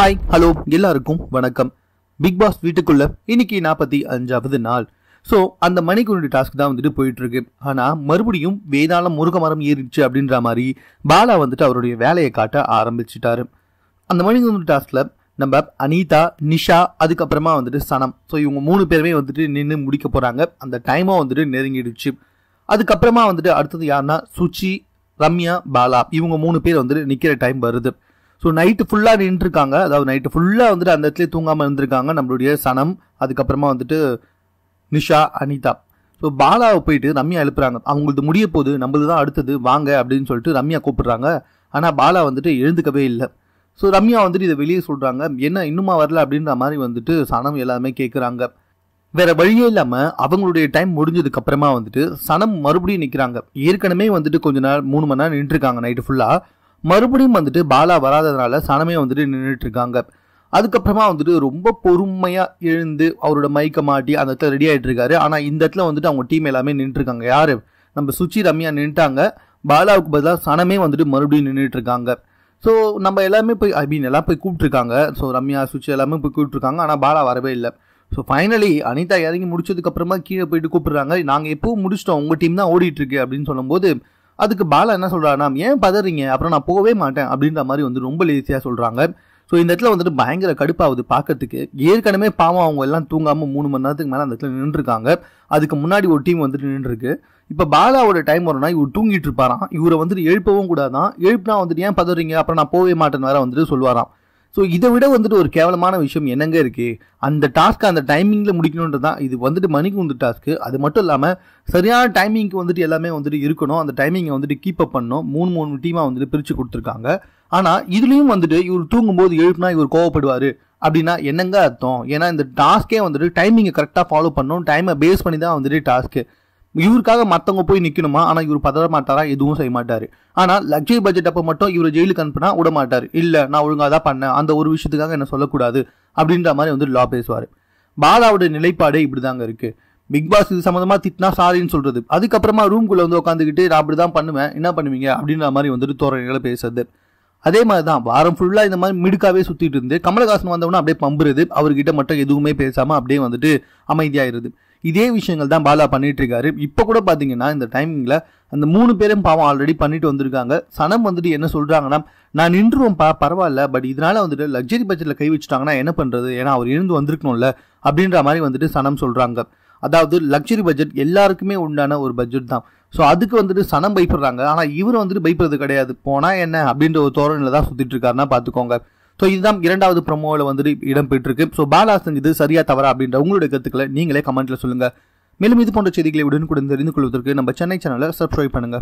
hi hello எல்லாருக்கும் வணக்கம் big pass வீட்டுக்குள்ள இன்னைக்கு நாற்பத்தி அஞ்சாவது நாள் ஸோ அந்த மணிக்குண்டு டாஸ்க் தான் வந்துட்டு போயிட்டு இருக்கு ஆனால் மறுபடியும் வேதாளம் முருக மரம் ஏறிடுச்சு அப்படின்ற மாதிரி பாலா வந்துட்டு அவருடைய வேலையை காட்ட ஆரம்பிச்சிட்டாரு அந்த மணிக்குண்டு டாஸ்கில் நம்ம அனிதா நிஷா அதுக்கப்புறமா வந்துட்டு சனம் ஸோ இவங்க மூணு பேருமே வந்துட்டு நின்று முடிக்க போகிறாங்க அந்த டைமும் வந்துட்டு நெருங்கிடுச்சு அதுக்கப்புறமா வந்துட்டு அடுத்தது யாருன்னா சுச்சி ரம்யா பாலா இவங்க மூணு பேர் வந்துட்டு நிற்கிற டைம் வருது ஸோ நைட்டு ஃபுல்லாக நின்றுருக்காங்க அதாவது நைட்டு ஃபுல்லாக வந்துட்டு அந்த இடத்துல தூங்காமல் இருந்திருக்காங்க நம்மளுடைய சனம் அதுக்கப்புறமா வந்துட்டு நிஷா அனிதா ஸோ பாலாவை போயிட்டு ரம்யா எழுப்புறாங்க அவங்களுக்கு முடிய போது நம்மளது தான் அடுத்தது வாங்க அப்படின்னு சொல்லிட்டு ரம்யா கூப்பிடுறாங்க ஆனால் பாலா வந்துட்டு எழுந்துக்கவே இல்லை ஸோ ரம்யா வந்துட்டு இதை வெளியே சொல்கிறாங்க என்ன இன்னுமா வரல அப்படின்ற மாதிரி வந்துட்டு சனம் எல்லாமே கேட்குறாங்க வேறு வழியே இல்லாமல் அவங்களுடைய டைம் முடிஞ்சதுக்கப்புறமா வந்துட்டு சனம் மறுபடியும் நிற்கிறாங்க ஏற்கனவே வந்துட்டு கொஞ்ச நாள் மூணு மணி நேரம் நின்றுருக்காங்க நைட்டு ஃபுல்லாக மறுபடியும் வந்துட்டு பாலா வராததுனால சனமே வந்துட்டு நின்றுட்டு இருக்காங்க அதுக்கப்புறமா வந்துட்டு ரொம்ப பொறுமையாக எழுந்து அவரோட மைக்கை மாட்டி அந்த இடத்துல ரெடி ஆகிட்டு இருக்காரு ஆனால் இந்த இடத்துல வந்துட்டு அவங்க டீம் எல்லாமே நின்றுருக்காங்க யார் நம்ம சுச்சி ரம்யா நின்றுட்டாங்க பாலாவுக்கு பதிலாக சனமே வந்துட்டு மறுபடியும் நின்றுட்டு இருக்காங்க ஸோ நம்ம எல்லாமே போய் ஐ மீன் எல்லாம் போய் கூப்பிட்ருக்காங்க ஸோ ரம்யா சுச்சி எல்லாமே போய் கூப்பிட்ருக்காங்க ஆனால் பாலா வரவே இல்லை ஸோ ஃபைனலி அனிதா இறங்கி முடிச்சதுக்கப்புறமா கீழே போயிட்டு கூப்பிட்றாங்க நாங்கள் எப்போவும் முடிச்சிட்டோம் உங்கள் டீம் தான் ஓடிட்டுருக்கு அப்படின்னு சொல்லும்போது அதுக்கு பாலா என்ன சொல்கிறாருன்னா ஏன் பதறீங்க அப்புறம் நான் போகவே மாட்டேன் அப்படின்ற மாதிரி வந்து ரொம்ப லேசியாக சொல்கிறாங்க ஸோ இந்த இடத்துல வந்துட்டு பயங்கர கடுப்பாகுது பார்க்கறதுக்கு ஏற்கனவே பாவம் அவங்க எல்லாம் தூங்காமல் மூணு மணி நேரத்துக்கு மேலே அந்த இடத்துல நின்றுருக்காங்க அதுக்கு முன்னாடி ஒரு டீம் வந்துட்டு நின்றுருக்கு இப்போ பாலாவோட டைம் வரும்னா இவர் தூங்கிட்டு இருப்பாராம் இவரை வந்துட்டு எழுப்பவும் கூடாதான் எழுப்பினா வந்துட்டு ஏன் பதறீங்க அப்புறம் நான் போகவே மாட்டேன்னு வேற வந்துட்டு சொல்லுவாராம் ஸோ இதை விட வந்துட்டு ஒரு கேவலமான விஷயம் என்னங்க இருக்குது அந்த டாஸ்க்கை அந்த டைமிங்கில் முடிக்கணுன்றது தான் இது வந்துட்டு மணிக்கு வந்து டாஸ்க்கு அது மட்டும் இல்லாமல் சரியான டைமிங்க்கு வந்துட்டு எல்லாமே வந்துட்டு இருக்கணும் அந்த டைமிங்கை வந்துட்டு கீப் அப் பண்ணணும் மூணு மூணு டீமாக வந்துட்டு பிரித்து கொடுத்துருக்காங்க ஆனால் இதுலேயும் வந்துட்டு இவர் தூங்கும்போது எழுப்புனா இவர் கோவப்படுவார் அப்படின்னா என்னங்க அர்த்தம் ஏன்னா இந்த டாஸ்க்கே வந்துட்டு டைமிங்கை கரெக்டாக ஃபாலோ பண்ணணும் டைமை பேஸ் பண்ணி தான் வந்துட்டு டாஸ்க்கு இவருக்காக மற்றவங்க போய் நிற்கணுமா ஆனால் இவர் பதற மாட்டாரா எதுவும் செய்ய மாட்டார் ஆனால் லக்ஸரி பட்ஜெட் அப்போ மட்டும் இவர் ஜெயிலுக்கு அனுப்பினா விட மாட்டார் இல்லை நான் ஒழுங்காக தான் பண்ணேன் அந்த ஒரு விஷயத்துக்காக என்ன சொல்லக்கூடாது அப்படின்ற மாதிரி வந்து லா பேசுவார் பாலாவுடைய நிலைப்பாடே இப்படி தாங்க இருக்குது பிக் பாஸ் இது சம்மந்தமாக திட்டினா சாரின்னு சொல்கிறது அதுக்கப்புறமா ரூம்குள்ளே வந்து உட்காந்துக்கிட்டு நான் அப்படி தான் பண்ணுவேன் என்ன பண்ணுவீங்க அப்படின்ற மாதிரி வந்துட்டு தோரணிகளை பேசுறது அதே மாதிரி தான் வாரம் ஃபுல்லாக இந்த மாதிரி மிடுக்காவே சுற்றிட்டு இருந்து கமலஹாசன் வந்தவொன்னே அப்படியே பம்புறது அவர்கிட்ட மட்டும் எதுவுமே பேசாமல் அப்படியே வந்துட்டு அமைதியாகிறது இதே விஷயங்கள் தான் பாலா பண்ணிட்டு இருக்காரு இப்போ கூட பார்த்தீங்கன்னா இந்த டைமிங்கில் அந்த மூணு பேரும் பாவம் ஆல்ரெடி பண்ணிட்டு வந்திருக்காங்க சனம் வந்துட்டு என்ன சொல்கிறாங்கன்னா நான் நின்றுவோம்ப்பா பரவாயில்ல பட் இதனால வந்துட்டு லக்ஸரி பட்ஜெட்டில் கை வச்சுட்டாங்கன்னா என்ன பண்ணுறது ஏன்னா அவர் இருந்து வந்திருக்கணும்ல அப்படின்ற மாதிரி வந்துட்டு சனம் சொல்கிறாங்க அதாவது லக்ஸரி பட்ஜெட் எல்லாருக்குமே உண்டான ஒரு பட்ஜெட் தான் ஸோ அதுக்கு வந்துட்டு சனம் பயப்படுறாங்க ஆனால் இவர் வந்துட்டு பயப்படுறது கிடையாது போனால் என்ன அப்படின்ற ஒரு தோரணையில் தான் சுற்றிட்டு இருக்காருன்னா பார்த்துக்கோங்க ஸோ இதுதான் இரண்டாவது ப்ரமோவில் வந்துட்டு இடம்பெற்றிருக்கு ஸோ பாலா இது சரியா தவறா அப்படின்ற உங்களுடைய கருத்துக்களை நீங்களே கமெண்ட்டில் சொல்லுங்கள் மேலும் இது போன்ற செய்திகளை உடனுக்குடன் தெரிந்து கொள்வதற்கு நம்ம சென்னை சேனலை சப்ஸ்கிரைப் பண்ணுங்கள்